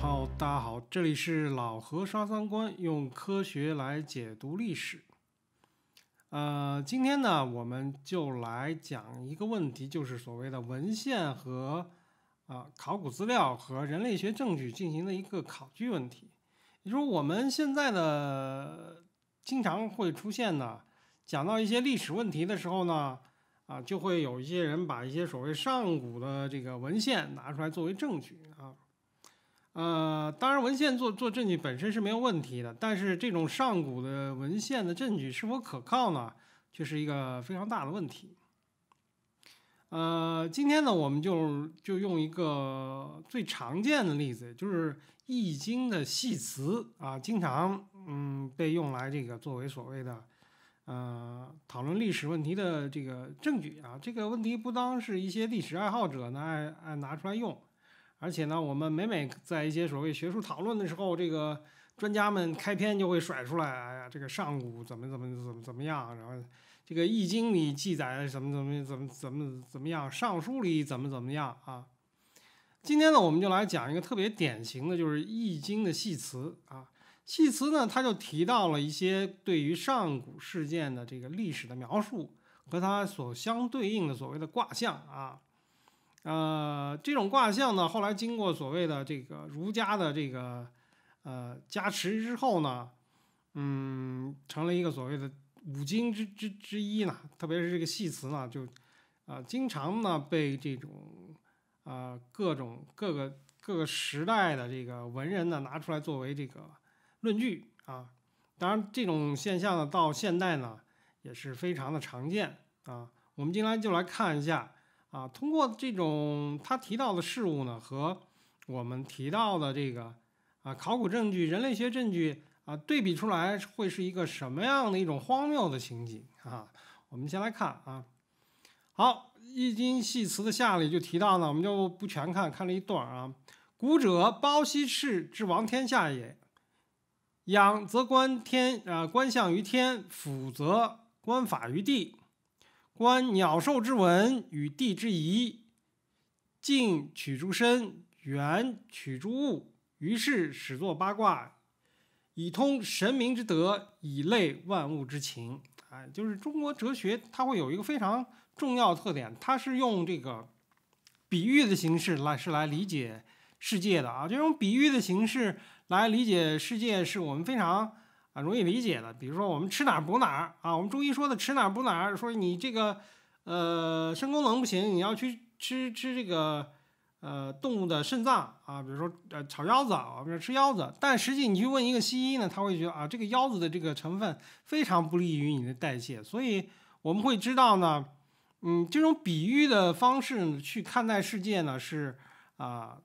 好，大家好，这里是老何刷三观，用科学来解读历史。呃，今天呢，我们就来讲一个问题，就是所谓的文献和啊考古资料和人类学证据进行的一个考据问题。也就是我们现在的经常会出现呢，讲到一些历史问题的时候呢，啊，就会有一些人把一些所谓上古的这个文献拿出来作为证据。呃，当然，文献做做证据本身是没有问题的，但是这种上古的文献的证据是否可靠呢，却是一个非常大的问题。呃，今天呢，我们就就用一个最常见的例子，就是《易经》的系辞啊，经常嗯被用来这个作为所谓的呃讨论历史问题的这个证据啊。这个问题不当是一些历史爱好者呢爱爱拿出来用。而且呢，我们每每在一些所谓学术讨论的时候，这个专家们开篇就会甩出来，哎呀，这个上古怎么怎么怎么怎么样，然后这个《易经》里记载怎么怎么怎么怎么怎么样，《尚书》里怎么怎么样啊。今天呢，我们就来讲一个特别典型的就是《易经》的系辞啊。系辞呢，它就提到了一些对于上古事件的这个历史的描述和它所相对应的所谓的卦象啊。呃，这种卦象呢，后来经过所谓的这个儒家的这个呃加持之后呢，嗯，成了一个所谓的五经之之之一呢。特别是这个戏词呢，就啊经常呢被这种啊各种各个各个时代的这个文人呢拿出来作为这个论据啊。当然，这种现象呢到现代呢也是非常的常见啊。我们今天就来看一下。啊，通过这种他提到的事物呢，和我们提到的这个啊考古证据、人类学证据啊对比出来，会是一个什么样的一种荒谬的情景啊？我们先来看啊。好，《易经》系辞的下里就提到呢，我们就不全看看了一段啊。古者包西氏之王天下也，养则观天啊，观象于天；辅则观法于地。观鸟兽之文与地之宜，近取诸身，远取诸物。于是始作八卦，以通神明之德，以类万物之情。啊，就是中国哲学，它会有一个非常重要的特点，它是用这个比喻的形式来是来理解世界的啊。这种比喻的形式来理解世界，是我们非常。容易理解的，比如说我们吃哪补哪啊，我们中医说的吃哪补哪，说你这个呃肾功能不行，你要去吃吃这个呃动物的肾脏啊，比如说呃炒腰子啊，我们吃腰子。但实际你去问一个西医呢，他会觉得啊，这个腰子的这个成分非常不利于你的代谢。所以我们会知道呢，嗯，这种比喻的方式去看待世界呢，是啊，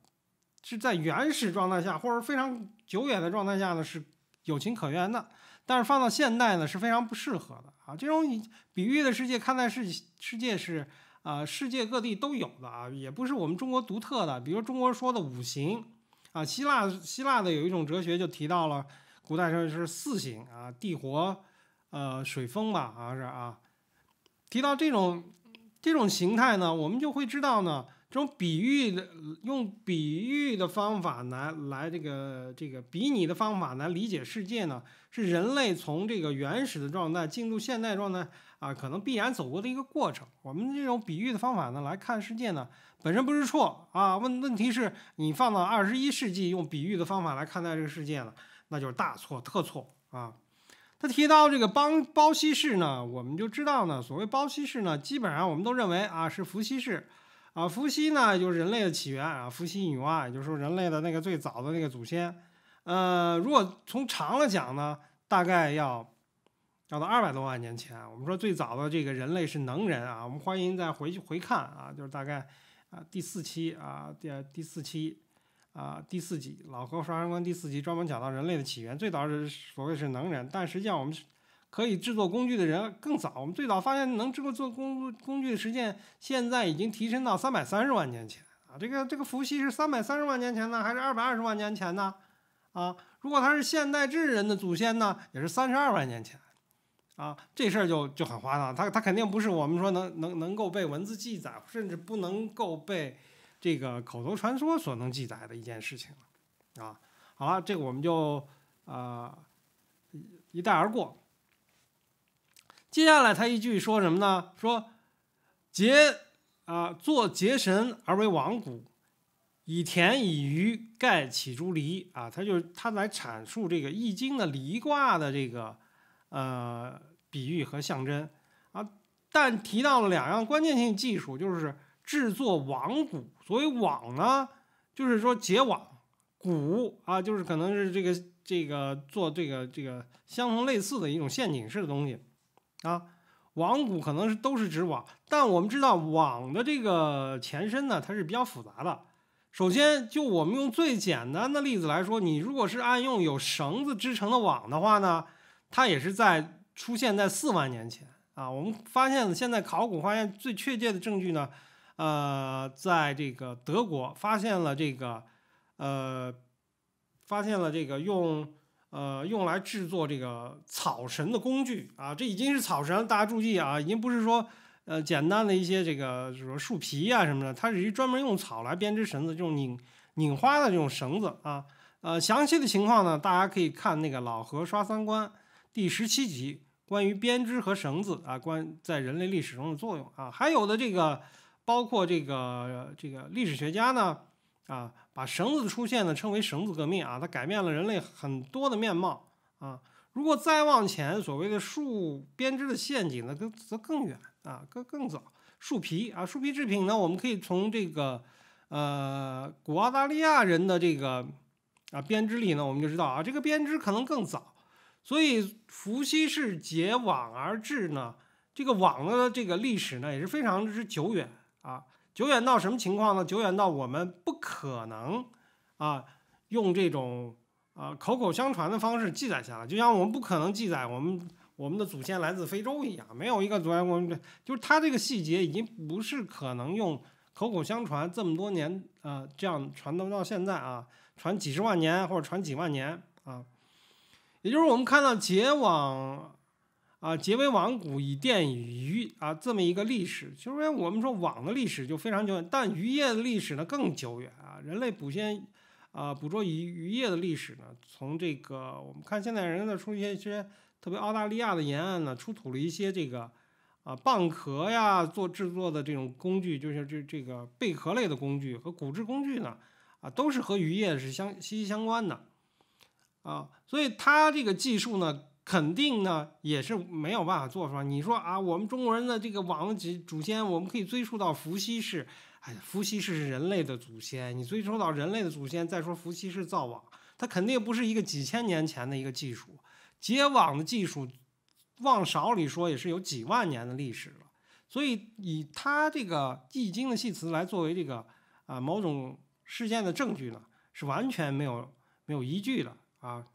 是在原始状态下或者非常久远的状态下呢是。有情可原的，但是放到现代呢是非常不适合的啊！这种比喻的世界看待世世界是啊，世界各地都有的啊，也不是我们中国独特的。比如中国说的五行啊，希腊希腊的有一种哲学就提到了古代时候是四行啊，地火呃水风吧，好像是啊。提到这种这种形态呢，我们就会知道呢。这种比喻的用比喻的方法来来这个这个比拟的方法来理解世界呢，是人类从这个原始的状态进入现代状态啊，可能必然走过的一个过程。我们这种比喻的方法呢来看世界呢，本身不是错啊。问问题是你放到二十一世纪用比喻的方法来看待这个世界了，那就是大错特错啊。他提到这个邦包西式呢，我们就知道呢，所谓包西式呢，基本上我们都认为啊是伏羲式。啊，伏羲呢，就是人类的起源啊，伏羲女娲，也就是说人类的那个最早的那个祖先。呃，如果从长了讲呢，大概要要到二百多万年前。我们说最早的这个人类是能人啊，我们欢迎再回去回看啊，就是大概啊第四期啊第第四期啊第四集《老何双人观》第四集专门讲到人类的起源，最早是所谓是能人，但实际上我们。可以制作工具的人更早，我们最早发现能制作做工工具的时间现在已经提升到三百三十万年前啊！这个这个伏羲是三百三十万年前呢，还是二百二十万年前呢？啊，如果他是现代智人的祖先呢，也是三十二万年前，啊，这事儿就就很花了，他他肯定不是我们说能能能够被文字记载，甚至不能够被这个口头传说所能记载的一件事情了啊！好了，这个我们就呃一带而过。接下来他一句说什么呢？说，结啊，做结绳而为网谷，以田以鱼，盖起诸离啊。他就他来阐述这个易经的离卦的这个呃比喻和象征啊。但提到了两样关键性技术，就是制作网谷。所谓网呢，就是说结网谷啊，就是可能是这个这个做这个这个相同类似的一种陷阱式的东西。啊，网古可能是都是指网，但我们知道网的这个前身呢，它是比较复杂的。首先，就我们用最简单的例子来说，你如果是按用有绳子织成的网的话呢，它也是在出现在四万年前啊。我们发现了现在考古发现最确切的证据呢，呃，在这个德国发现了这个，呃，发现了这个用。呃，用来制作这个草绳的工具啊，这已经是草绳大家注意啊，已经不是说呃简单的一些这个，就是说树皮啊什么的，它是一专门用草来编织绳子，这种拧拧花的这种绳子啊。呃，详细的情况呢，大家可以看那个老何刷三观第十七集，关于编织和绳子啊，关在人类历史中的作用啊。还有的这个包括这个这个历史学家呢啊。把绳子的出现呢称为绳子革命啊，它改变了人类很多的面貌啊。如果再往前，所谓的树编织的陷阱呢，则更远啊，更更早。树皮啊，树皮制品呢，我们可以从这个呃古澳大利亚人的这个啊编织里呢，我们就知道啊，这个编织可能更早。所以伏羲是结网而治呢，这个网的这个历史呢也是非常之久远啊。久远到什么情况呢？久远到我们不可能啊，用这种啊口口相传的方式记载下来，就像我们不可能记载我们我们的祖先来自非洲一样，没有一个祖先我们就是他这个细节已经不是可能用口口相传这么多年啊这样传到到现在啊，传几十万年或者传几万年啊，也就是我们看到结网。啊，结为网罟以佃渔啊，这么一个历史，就是说我们说网的历史就非常久远，但渔业的历史呢更久远啊。人类捕鲜，啊，捕捉渔渔业的历史呢，从这个我们看现在人呢出现一些，特别澳大利亚的沿岸呢，出土了一些这个啊蚌壳呀做制作的这种工具，就是这这个贝壳类的工具和骨制工具呢，啊，都是和渔业是相息息相关的啊，所以它这个技术呢。肯定呢，也是没有办法做出。你说啊，我们中国人的这个网祖祖先，我们可以追溯到伏羲氏。哎，伏羲氏是人类的祖先。你追溯到人类的祖先，再说伏羲氏造网，它肯定不是一个几千年前的一个技术，结网的技术，往少里说也是有几万年的历史了。所以以他这个《易经》的系词来作为这个啊某种事件的证据呢，是完全没有没有依据的啊。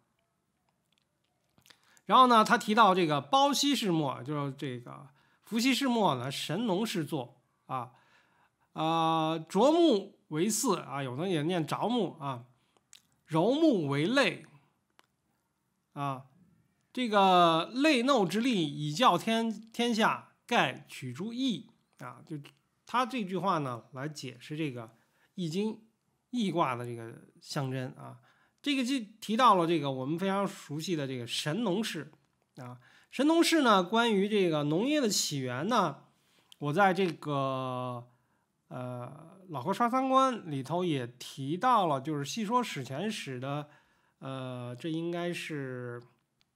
然后呢，他提到这个包牺氏末，就是这个伏羲氏末呢，神农氏作啊，呃，斫木为耜啊，有的也念着木啊，揉木为类啊，这个类耨之力以教天天下，盖取诸易啊，就他这句话呢来解释这个易经易卦的这个象征啊。这个就提到了这个我们非常熟悉的这个神农氏，啊，神农氏呢，关于这个农业的起源呢，我在这个呃老和刷三观里头也提到了，就是《细说史前史》的，呃，这应该是《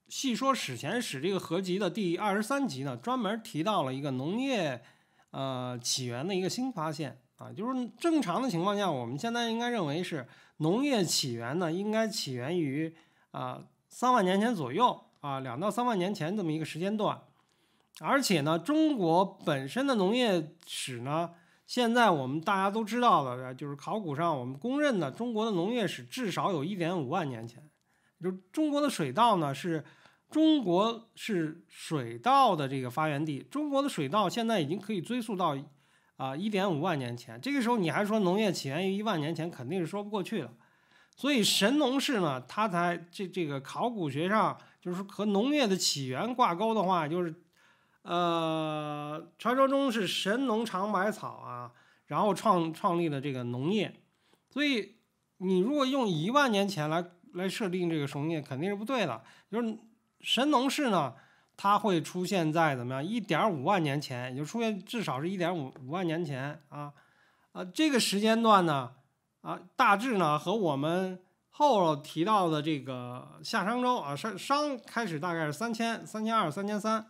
细说史前史》这个合集的第二十三集呢，专门提到了一个农业呃起源的一个新发现。啊，就是正常的情况下，我们现在应该认为是农业起源呢，应该起源于啊三万年前左右啊，两到三万年前这么一个时间段。而且呢，中国本身的农业史呢，现在我们大家都知道的，就是考古上我们公认的中国的农业史至少有一点五万年前，就中国的水稻呢是中国是水稻的这个发源地，中国的水稻现在已经可以追溯到。啊，一点五万年前，这个时候你还说农业起源于一万年前，肯定是说不过去了。所以神农氏呢，他才这这个考古学上就是和农业的起源挂钩的话，就是，呃，传说中是神农尝百草啊，然后创创立了这个农业。所以你如果用一万年前来来设定这个农业，肯定是不对的。就是神农氏呢。它会出现在怎么样？一点五万年前，也就出现至少是一点五五万年前啊，啊，这个时间段呢，啊，大致呢和我们后提到的这个夏商周啊，商商开始大概是三千、三千二、三千三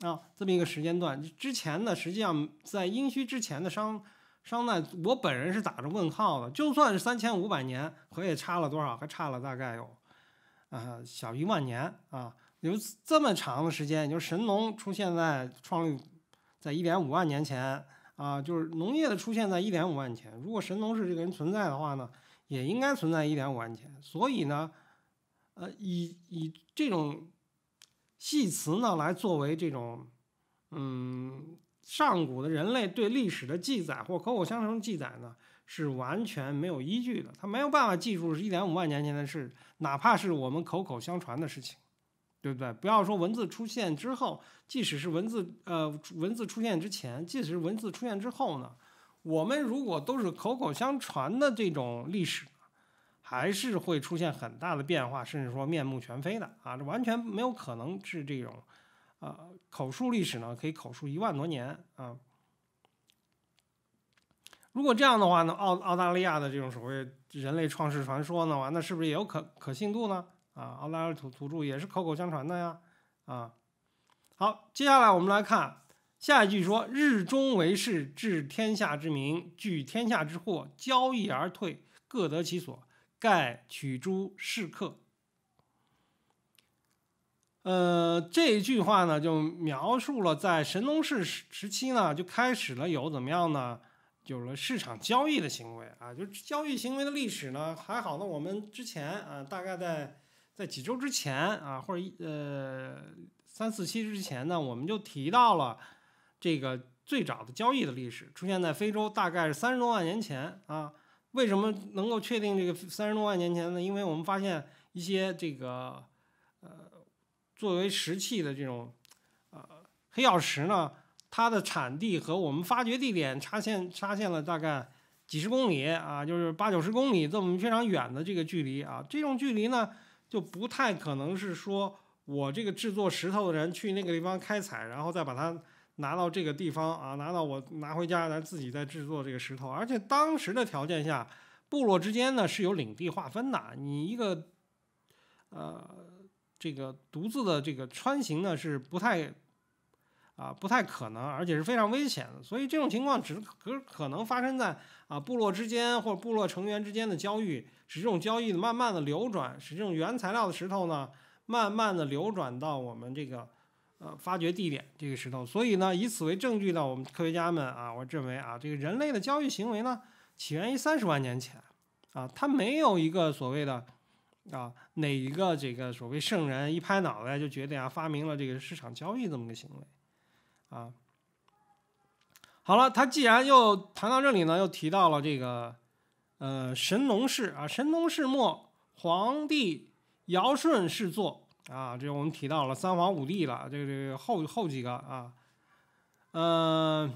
啊，这么一个时间段。之前呢，实际上在殷墟之前的商商代，我本人是打着问号的。就算是三千五百年，也差了多少？还差了大概有啊，小一万年啊。有这么长的时间，就是神农出现在创立，在一点五万年前啊，就是农业的出现在一点五万年前。如果神农氏这个人存在的话呢，也应该存在一点五万前。所以呢，呃，以以这种细词呢来作为这种嗯上古的人类对历史的记载或口口相传记载呢，是完全没有依据的。他没有办法记住是一点五万年前的事，哪怕是我们口口相传的事情。对不对？不要说文字出现之后，即使是文字，呃，文字出现之前，即使是文字出现之后呢，我们如果都是口口相传的这种历史，还是会出现很大的变化，甚至说面目全非的啊，这完全没有可能是这种，呃，口述历史呢，可以口述一万多年啊。如果这样的话呢，澳澳大利亚的这种所谓人类创世传说呢，完了是不是也有可可信度呢？啊，奥拉尔土土著也是口口相传的呀。啊，好，接下来我们来看下一句，说日中为市，治天下之民，聚天下之货，交易而退，各得其所，盖取诸是客。呃，这一句话呢，就描述了在神农氏时时期呢，就开始了有怎么样呢，有了市场交易的行为啊。就交易行为的历史呢，还好呢，我们之前啊，大概在。在几周之前啊，或者一呃三四期之前呢，我们就提到了这个最早的交易的历史出现在非洲，大概是三十多万年前啊。为什么能够确定这个三十多万年前呢？因为我们发现一些这个呃作为石器的这种呃黑曜石呢，它的产地和我们发掘地点插线插线了大概几十公里啊，就是八九十公里这么非常远的这个距离啊，这种距离呢。就不太可能是说，我这个制作石头的人去那个地方开采，然后再把它拿到这个地方啊，拿到我拿回家来自己再制作这个石头。而且当时的条件下，部落之间呢是有领地划分的，你一个呃这个独自的这个穿行呢是不太。啊，不太可能，而且是非常危险的。所以这种情况只可可能发生在啊部落之间或部落成员之间的交易，使这种交易慢慢的流转，使这种原材料的石头呢，慢慢的流转到我们这个呃发掘地点这个石头。所以呢，以此为证据呢，我们科学家们啊，我认为啊，这个人类的交易行为呢，起源于三十万年前，啊，它没有一个所谓的啊哪一个这个所谓圣人一拍脑袋就觉得啊，发明了这个市场交易这么个行为。啊，好了，他既然又谈到这里呢，又提到了这个，呃，神农氏啊，神农氏末，皇帝尧舜氏作啊，这我们提到了三皇五帝了，这个这个后后几个啊，呃，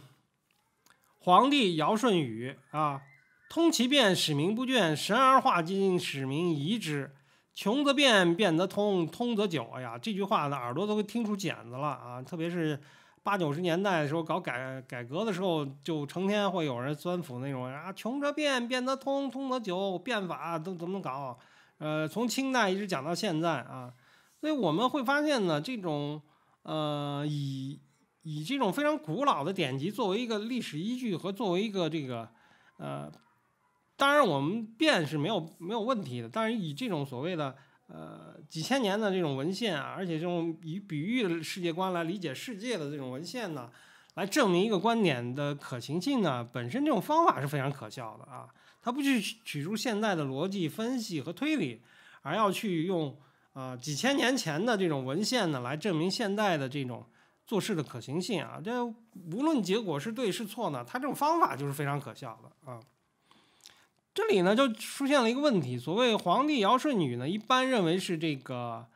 皇帝尧舜禹啊，通其变，使民不倦；神而化之，使民宜之。穷则变，变则通，通则久。哎呀，这句话呢，耳朵都会听出茧子了啊，特别是。八九十年代的时候搞改改革的时候，就成天会有人钻腐那种啊，穷则变，变则通，通则久，变法都怎么搞？呃，从清代一直讲到现在啊，所以我们会发现呢，这种呃，以以这种非常古老的典籍作为一个历史依据和作为一个这个呃，当然我们变是没有没有问题的，但是以这种所谓的。呃，几千年的这种文献啊，而且这种以比喻的世界观来理解世界的这种文献呢，来证明一个观点的可行性呢，本身这种方法是非常可笑的啊。他不去取出现在的逻辑分析和推理，而要去用呃几千年前的这种文献呢，来证明现在的这种做事的可行性啊。这无论结果是对是错呢，他这种方法就是非常可笑的啊。这里呢就出现了一个问题，所谓“皇帝尧舜禹”呢，一般认为是这个，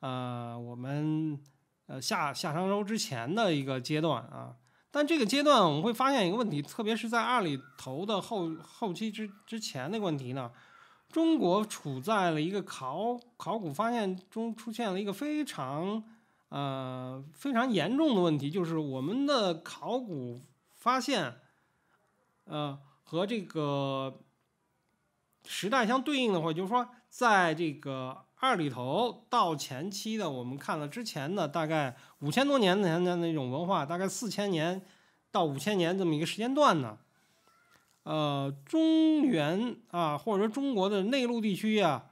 呃，我们呃夏夏商周之前的一个阶段啊。但这个阶段我们会发现一个问题，特别是在二里头的后后期之之前那个问题呢，中国处在了一个考考古发现中出现了一个非常呃非常严重的问题，就是我们的考古发现，呃和这个。时代相对应的话，就是说，在这个二里头到前期的，我们看了之前的大概五千多年前的那种文化，大概四千年到五千年这么一个时间段呢，呃，中原啊，或者说中国的内陆地区啊，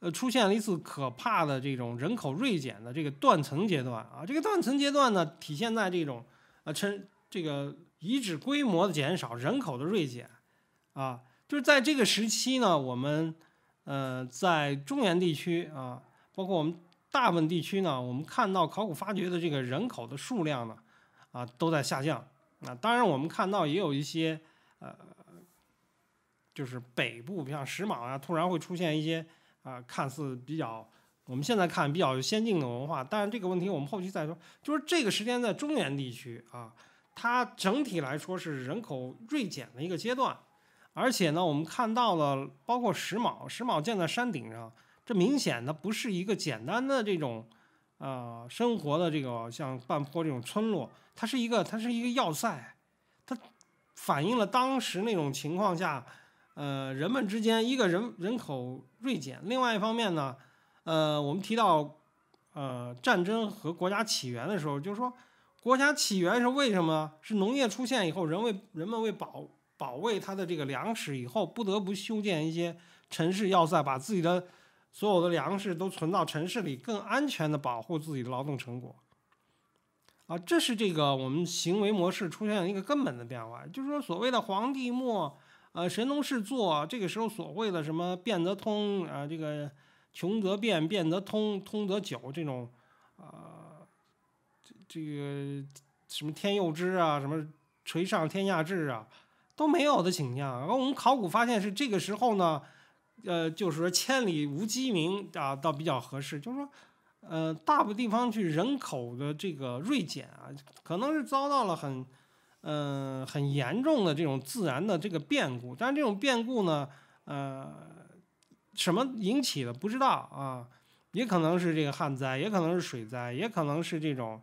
呃，出现了一次可怕的这种人口锐减的这个断层阶段啊，这个断层阶段呢，体现在这种啊，称这个遗址规模的减少，人口的锐减啊。就是在这个时期呢，我们呃在中原地区啊，包括我们大部分地区呢，我们看到考古发掘的这个人口的数量呢，啊都在下降。那当然，我们看到也有一些呃，就是北部像石莽啊，突然会出现一些啊看似比较我们现在看比较先进的文化，但是这个问题我们后期再说。就是这个时间在中原地区啊，它整体来说是人口锐减的一个阶段。而且呢，我们看到了，包括石峁，石峁建在山顶上，这明显的不是一个简单的这种，呃，生活的这个像半坡这种村落，它是一个，它是一个要塞，它反映了当时那种情况下，呃，人们之间一个人人口锐减，另外一方面呢，呃，我们提到，呃，战争和国家起源的时候，就是说，国家起源是为什么？是农业出现以后，人为人们为保。保卫他的这个粮食以后，不得不修建一些城市要塞，把自己的所有的粮食都存到城市里，更安全地保护自己的劳动成果。啊，这是这个我们行为模式出现了一个根本的变化，就是说，所谓的皇帝末，呃，神农氏作，这个时候所谓的什么变则通，啊，这个穷则变，变则通，通则久，这种，呃，这个什么天佑之啊，什么垂上天下治啊。都没有的景象，而我们考古发现是这个时候呢，呃，就是说千里无鸡鸣啊，倒比较合适，就是说，呃，大部地方去人口的这个锐减啊，可能是遭到了很，嗯，很严重的这种自然的这个变故，但是这种变故呢，呃，什么引起的不知道啊，也可能是这个旱灾，也可能是水灾，也可能是这种。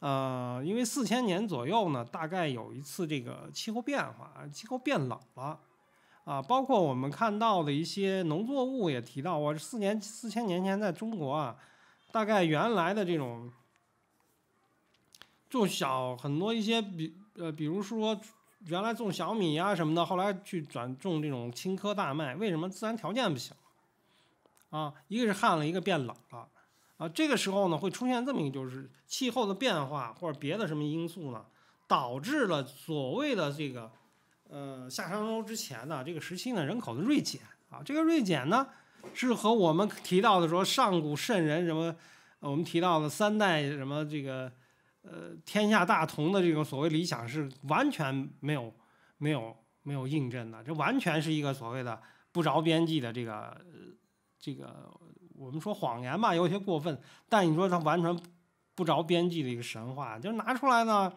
呃，因为四千年左右呢，大概有一次这个气候变化，气候变冷了，啊，包括我们看到的一些农作物也提到，我四年四千年前在中国啊，大概原来的这种种小很多一些，比呃，比如说原来种小米呀什么的，后来去转种这种青稞大麦，为什么自然条件不行？啊，一个是旱了，一个变冷了。啊，这个时候呢，会出现这么一个，就是气候的变化或者别的什么因素呢，导致了所谓的这个，呃，夏商周之前呢，这个时期呢，人口的锐减啊，这个锐减呢，是和我们提到的说上古圣人什么，我们提到的三代什么这个，呃，天下大同的这种所谓理想是完全没有、没有、没有印证的，这完全是一个所谓的不着边际的这个、这个。我们说谎言吧，有些过分，但你说它完全不着边际的一个神话，就拿出来呢，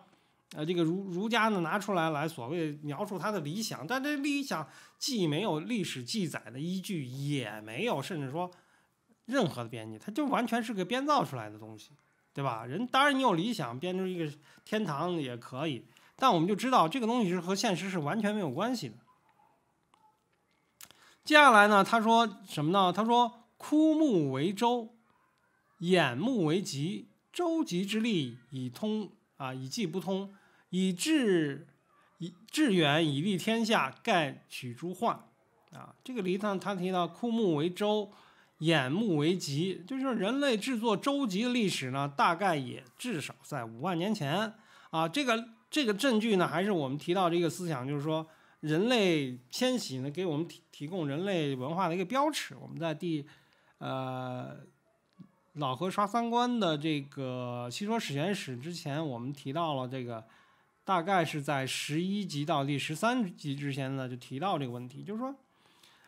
呃，这个儒儒家呢拿出来来，所谓描述他的理想，但这理想既没有历史记载的依据，也没有甚至说任何的边际，它就完全是个编造出来的东西，对吧？人当然你有理想，编出一个天堂也可以，但我们就知道这个东西是和现实是完全没有关系的。接下来呢，他说什么呢？他说。枯木为舟，眼目为疾，舟楫之力以通啊，以济不通，以致以致远，以利天下。盖取诸患啊。这个离藏他提到枯木为舟，眼目为疾，就是说人类制作舟楫的历史呢，大概也至少在五万年前啊。这个这个证据呢，还是我们提到这个思想，就是说人类迁徙呢，给我们提提供人类文化的一个标尺。我们在第呃，老何刷三观的这个戏说史前史之前，我们提到了这个，大概是在十一集到第十三集之前呢，就提到这个问题，就是说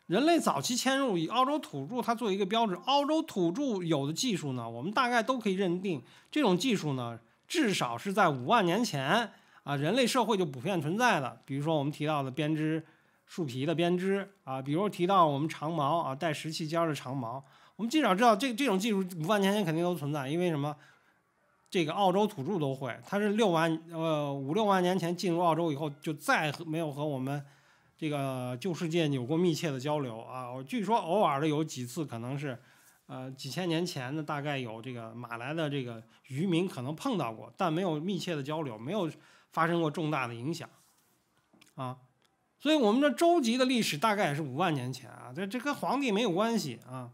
人类早期迁入以澳洲土著它作为一个标志，澳洲土著有的技术呢，我们大概都可以认定这种技术呢，至少是在五万年前啊，人类社会就普遍存在的，比如说我们提到的编织树皮的编织啊，比如提到我们长矛啊，带石器尖的长矛。我们至少知道，这这种技术五万年前肯定都存在，因为什么？这个澳洲土著都会，他是六万呃五六万年前进入澳洲以后，就再没有和我们这个旧世界有过密切的交流啊。据说偶尔的有几次，可能是呃几千年前的，大概有这个马来的这个渔民可能碰到过，但没有密切的交流，没有发生过重大的影响啊。所以我们的周籍的历史大概也是五万年前啊，这这跟皇帝没有关系啊。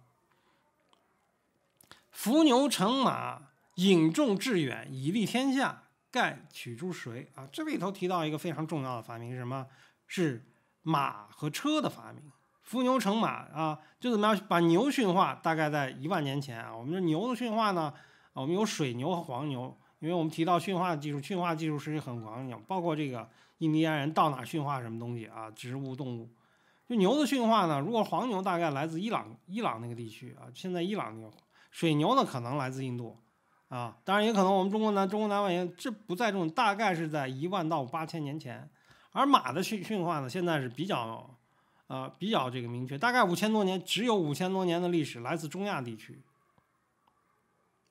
伏牛乘马，引众致远，以利天下。盖取诸谁啊？这里头提到一个非常重要的发明是什么？是马和车的发明。伏牛乘马啊，就怎么样把牛驯化？大概在一万年前啊。我们牛的驯化呢，我们有水牛和黄牛。因为我们提到驯化技术，驯化技术是很广的，包括这个印第安人到哪驯化什么东西啊，植物、动物。就牛的驯化呢，如果黄牛大概来自伊朗，伊朗那个地区啊。现在伊朗牛。水牛呢，可能来自印度，啊，当然也可能我们中国南中国南方也这不在这种，大概是在一万到八千年前。而马的驯驯化呢，现在是比较，呃，比较这个明确，大概五千多年，只有五千多年的历史，来自中亚地区，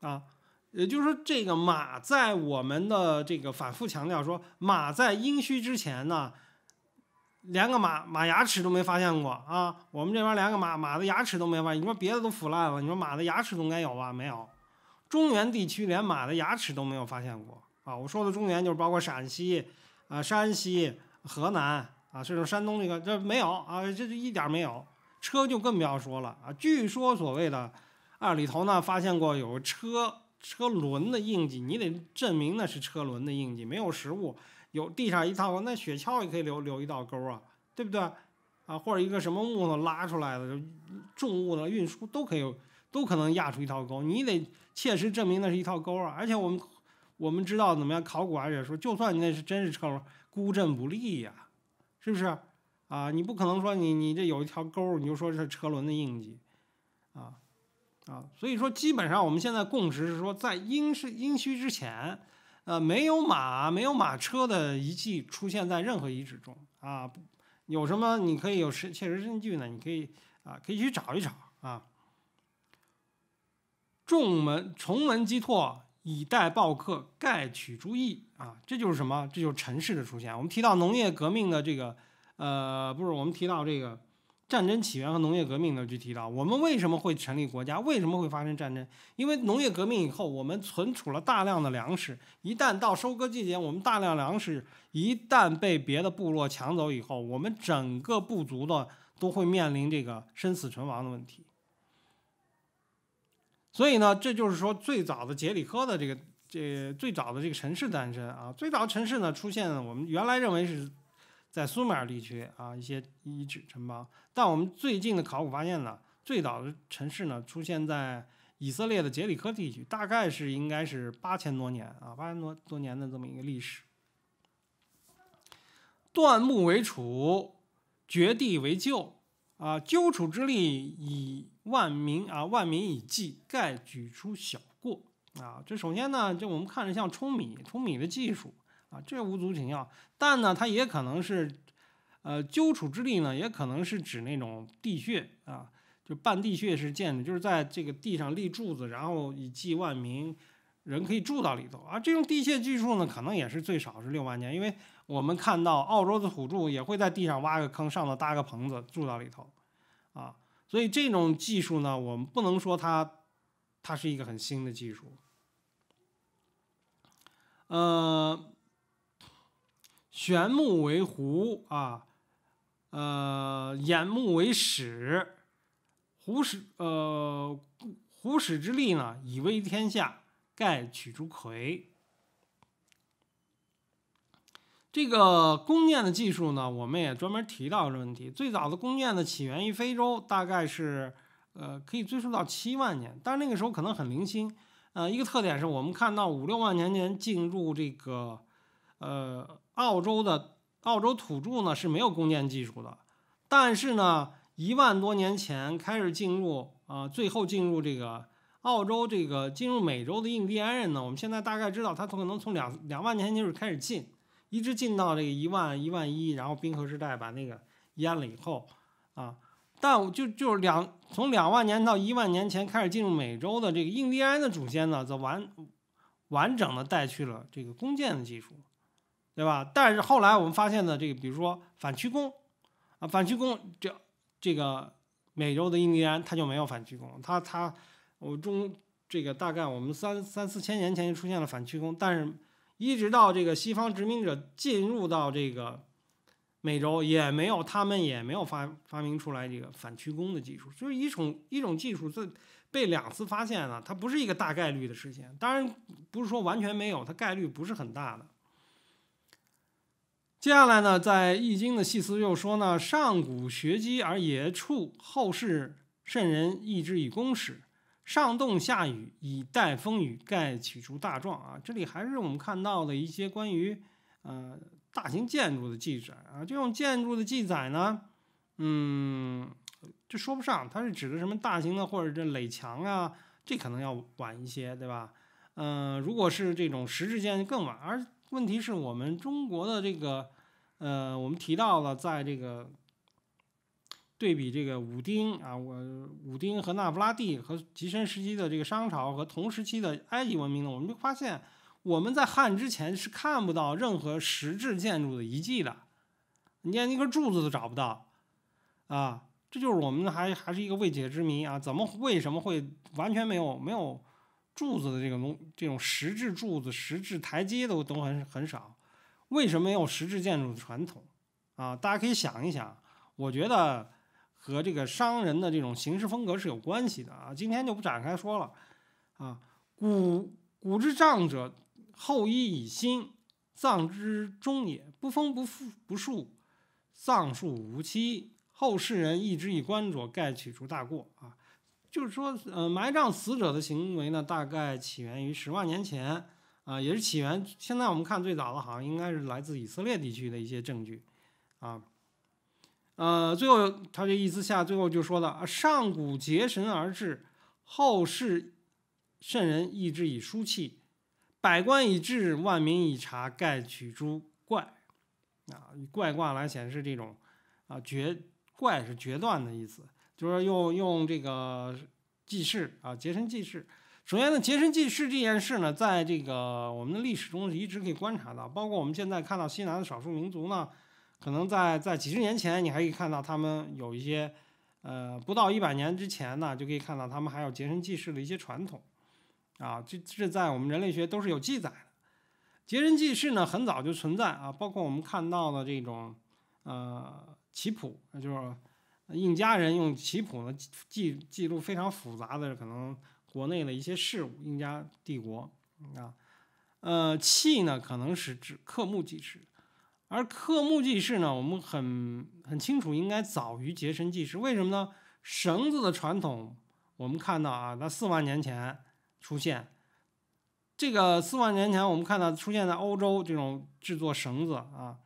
啊，也就是说，这个马在我们的这个反复强调说，马在殷墟之前呢。连个马马牙齿都没发现过啊！我们这边连个马马的牙齿都没发，现，你说别的都腐烂了，你说马的牙齿总该有吧？没有，中原地区连马的牙齿都没有发现过啊！我说的中原就是包括陕西啊、山西、河南啊，甚至山东那个这没有啊，这是一点没有。车就更不要说了啊！据说所谓的二里头呢，发现过有车车轮的印记，你得证明那是车轮的印记，没有实物。有地上一套沟，那雪橇也可以留留一道沟啊，对不对？啊，或者一个什么木头拉出来的重物的运输都可以，都可能压出一套沟。你得切实证明那是一套沟啊！而且我们我们知道怎么样考古，而且说就算你那是真是车轮，孤证不立呀，是不是？啊，你不可能说你你这有一条沟，你就说是车轮的印记，啊啊！所以说基本上我们现在共识是说，在殷是殷墟之前。呃，没有马，没有马车的遗迹出现在任何遗址中啊。有什么？你可以有实实证据呢？你可以啊，可以去找一找啊。重门重门击拓，以待暴客，盖取诸义啊。这就是什么？这就是城市的出现。我们提到农业革命的这个，呃，不是我们提到这个。战争起源和农业革命呢，就提到我们为什么会成立国家，为什么会发生战争？因为农业革命以后，我们存储了大量的粮食，一旦到收割季节，我们大量粮食一旦被别的部落抢走以后，我们整个部族的都会面临这个生死存亡的问题。所以呢，这就是说最早的杰里科的这个这最早的这个城市诞生啊，最早城市呢出现，我们原来认为是。在苏美尔地区啊，一些遗址、城邦。但我们最近的考古发现呢，最早的城市呢出现在以色列的杰里科地区，大概是应该是八千多年啊，八千多多年的这么一个历史。断木为杵，掘地为臼啊，臼杵之利，以万民啊，万民以计，盖举出小过啊。这首先呢，就我们看着像舂米，舂米的技术。啊，这无足轻重，但呢，它也可能是，呃，鸠处之力呢，也可能是指那种地穴啊，就半地穴式建筑，就是在这个地上立柱子，然后以寄万民，人可以住到里头啊。这种地穴技术呢，可能也是最少是六万年，因为我们看到澳洲的土著也会在地上挖个坑，上头搭个棚子住到里头，啊，所以这种技术呢，我们不能说它，它是一个很新的技术，呃。玄木为狐啊，呃，眼目为矢，狐矢呃，狐矢之力呢，以威天下，盖取诸魁。这个弓箭的技术呢，我们也专门提到这问题。最早的弓箭呢，起源于非洲，大概是呃，可以追溯到七万年，但是那个时候可能很零星。呃，一个特点是我们看到五六万年前进入这个呃。澳洲的澳洲土著呢是没有弓箭技术的，但是呢，一万多年前开始进入啊，最后进入这个澳洲这个进入美洲的印第安人呢，我们现在大概知道他可能从两两万年前就开始进，一直进到这个一万一万一，然后冰河时代把那个淹了以后啊，但就就是两从两万年到一万年前开始进入美洲的这个印第安的祖先呢，则完完整的带去了这个弓箭的技术。对吧？但是后来我们发现呢，这个比如说反曲弓，啊，反曲弓，这这个美洲的印第安他就没有反曲弓，他他，我中这个大概我们三三四千年前就出现了反曲弓，但是一直到这个西方殖民者进入到这个美洲，也没有他们也没有发发明出来这个反曲弓的技术，就是一种一种技术，这被两次发现了，它不是一个大概率的事情，当然不是说完全没有，它概率不是很大的。接下来呢，在《易经》的细思又说呢，上古学居而野处，后世圣人易之以公始。上动下雨，以待风雨。盖取诸大壮啊。这里还是我们看到的一些关于呃大型建筑的记载啊。这种建筑的记载呢，嗯，这说不上，它是指的什么大型的或者这垒墙啊，这可能要晚一些，对吧？嗯，如果是这种石质建筑更晚，而。问题是，我们中国的这个，呃，我们提到了在这个对比这个武丁啊，武丁和纳不拉蒂和极深时期的这个商朝和同时期的埃及文明呢，我们就发现，我们在汉之前是看不到任何实质建筑的遗迹的，连一根柱子都找不到，啊，这就是我们还还是一个未解之谜啊，怎么为什么会完全没有没有？柱子的这个龙，这种石质柱子、石质台阶都都很很少。为什么有石质建筑的传统啊？大家可以想一想。我觉得和这个商人的这种行事风格是有关系的啊。今天就不展开说了啊。古古之葬者，后衣以新，葬之终也。不封不复不树葬数无期。后世人亦之以棺椁，盖取诸大过啊。就是说，呃，埋葬死者的行为呢，大概起源于十万年前，啊，也是起源。现在我们看最早的好像应该是来自以色列地区的一些证据，啊，呃，最后他这意思下，最后就说了，上古结神而治，后世圣人意之以书契，百官以治，万民以察，盖取诸怪，啊，以怪卦来显示这种，啊，决怪是决断的意思。就是用用这个记事啊，结绳记事。首先呢，结绳记事这件事呢，在这个我们的历史中一直可以观察到，包括我们现在看到西南的少数民族呢，可能在在几十年前，你还可以看到他们有一些，呃，不到一百年之前呢，就可以看到他们还有结绳记事的一些传统，啊，这这在我们人类学都是有记载的。结绳记事呢，很早就存在啊，包括我们看到的这种呃，棋谱，那就是。印加人用棋谱呢记记录非常复杂的可能国内的一些事物，印加帝国啊，呃，契呢可能是指刻木记事，而刻木记事呢，我们很很清楚应该早于结绳记事，为什么呢？绳子的传统我们看到啊，那四万年前出现，这个四万年前我们看到出现在欧洲这种制作绳子啊。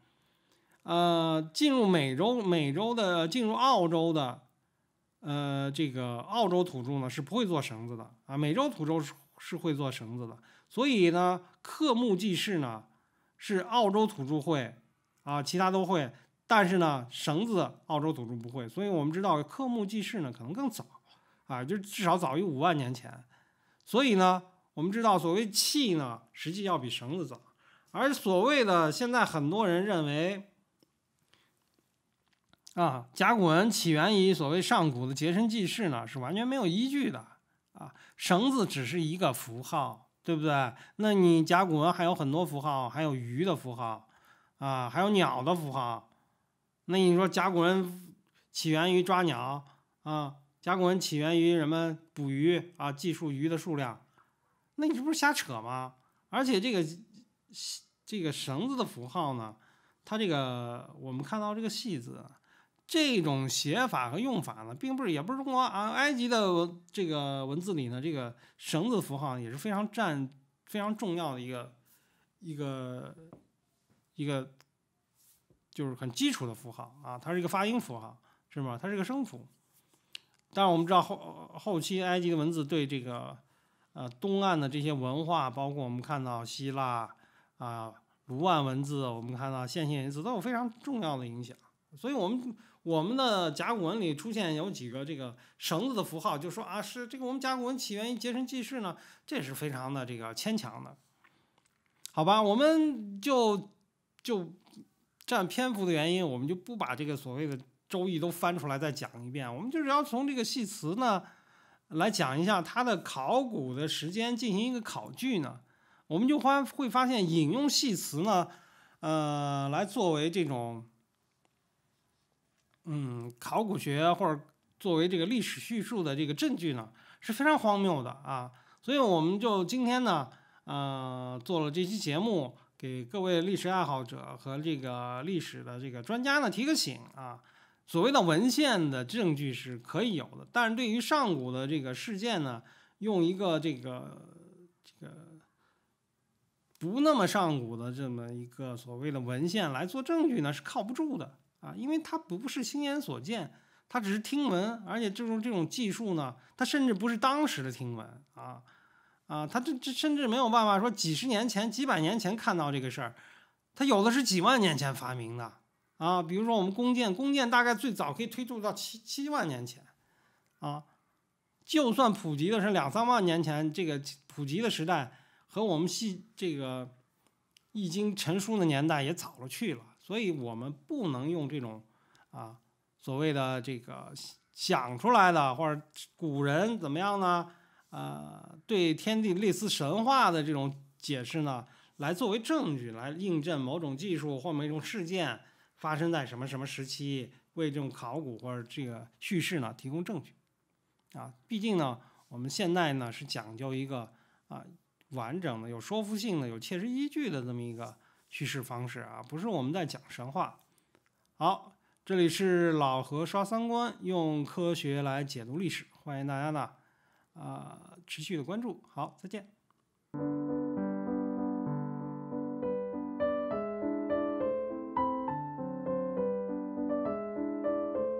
呃，进入美洲、美洲的进入澳洲的，呃，这个澳洲土著呢是不会做绳子的啊。美洲土著是是会做绳子的，所以呢，刻木记事呢是澳洲土著会啊，其他都会，但是呢，绳子澳洲土著不会，所以我们知道刻木记事呢可能更早啊，就至少早于五万年前。所以呢，我们知道所谓器呢，实际要比绳子早，而所谓的现在很多人认为。啊，甲骨文起源于所谓上古的结绳记事呢，是完全没有依据的啊。绳子只是一个符号，对不对？那你甲骨文还有很多符号，还有鱼的符号啊，还有鸟的符号。那你说甲骨文起源于抓鸟啊？甲骨文起源于什么捕鱼啊，计数鱼的数量？那你这不是瞎扯吗？而且这个这个绳子的符号呢，它这个我们看到这个系字。这种写法和用法呢，并不是也不是中国啊，埃及的这个文字里呢，这个绳子符号也是非常占非常重要的一个一个一个，就是很基础的符号啊，它是一个发音符号，是吧？它是一个声符。但是我们知道后后期埃及的文字对这个呃东岸的这些文化，包括我们看到希腊啊卢万文字，我们看到线性文字都有非常重要的影响，所以我们。我们的甲骨文里出现有几个这个绳子的符号，就说啊是这个我们甲骨文起源于结绳记事呢，这是非常的这个牵强的，好吧？我们就就占篇幅的原因，我们就不把这个所谓的《周易》都翻出来再讲一遍。我们就是要从这个系词呢来讲一下它的考古的时间进行一个考据呢，我们就发会发现引用系词呢，呃，来作为这种。嗯，考古学或者作为这个历史叙述的这个证据呢，是非常荒谬的啊。所以我们就今天呢，呃，做了这期节目，给各位历史爱好者和这个历史的这个专家呢提个醒啊。所谓的文献的证据是可以有的，但是对于上古的这个事件呢，用一个这个这个不那么上古的这么一个所谓的文献来做证据呢，是靠不住的。啊，因为它不是亲眼所见，它只是听闻，而且这种这种技术呢，它甚至不是当时的听闻啊，啊，它这这甚至没有办法说几十年前、几百年前看到这个事儿，它有的是几万年前发明的啊，比如说我们弓箭，弓箭大概最早可以推出到七七万年前啊，就算普及的是两三万年前这个普及的时代，和我们系这个《易经》成书的年代也早了去了。所以我们不能用这种啊所谓的这个想出来的，或者古人怎么样呢？呃，对天地类似神话的这种解释呢，来作为证据来印证某种技术或某种事件发生在什么什么时期，为这种考古或者这个叙事呢提供证据。啊，毕竟呢，我们现在呢是讲究一个啊完整的、有说服性的、有切实依据的这么一个。叙事方式啊，不是我们在讲神话。好，这里是老何刷三观，用科学来解读历史，欢迎大家呢，啊，持续的关注。好，再见。